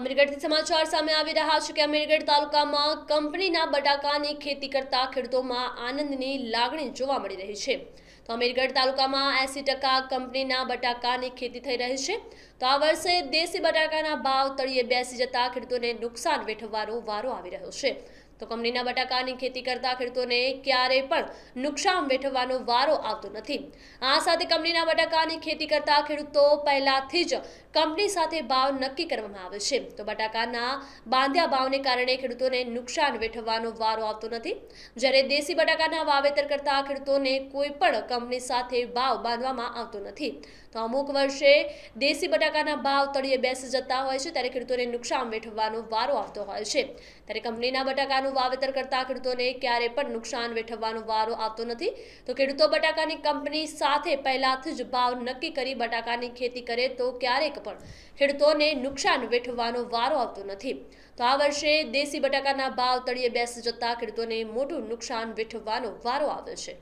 અમીરગઢથી સમાચાર સામે આવી રહ્યા છે કે અમીરગઢ તાલુકામાં કંપનીના બટાકાની ખેતી કરતા ખેડૂતોમાં આનંદની લાગણી જોવા મળી રહી છે તો અમીરગઢ તાલુકામાં એસી ટકા કંપનીના બટાકાની ખેતી થઈ રહી છે તો આ વર્ષે દેશી બટાકાના ભાવ તળિયે બેસી જતા ખેડૂતોને નુકસાન વેઠવવાનો વારો આવી રહ્યો છે તો કંપનીના બટાકાની ખેતી કરતા ખેડૂતોને ક્યારેય પણ નુકસાન વેઠવવાનો વારો આવતો નથી આ સાથે કંપનીના બટાકાની ખેતી કરતા ખેડૂતો પહેલાથી જ કંપની સાથે ભાવ નક્કી કરવામાં આવે છે તો બટાકાના બાંધ્યા ભાવને કારણે ખેડૂતોને નુકસાન વેઠવવાનો વારો આવતો નથી જ્યારે દેશી બટાકાના વાવેતર કરતા ખેડૂતોને કોઈ પણ કંપની સાથે ભાવ બાંધવામાં આવતો નથી તો અમુક વર્ષે દેશી બટાકાના ભાવ તળિયે બેસી જતા હોય છે ત્યારે ખેડૂતોને નુકસાન વેઠવવાનો વારો આવતો હોય છે ત્યારે કંપનીના બટાકાનું બટાકાનું વાવેતર કરતા ખેડૂતોને ક્યારે પણ નુકસાન વેઠવવાનો વારો આવતો નથી તો ખેડૂતો બટાકાની કંપની સાથે પહેલાથી જ ભાવ નક્કી કરી બટાકાની ખેતી કરે તો ક્યારેક પણ ખેડૂતોને નુકસાન વેઠવાનો વારો આવતો નથી તો આ વર્ષે દેશી બટાકાના ભાવ તળિયે બેસી જતા ખેડૂતોને મોટું નુકસાન વેઠવાનો વારો આવ્યો છે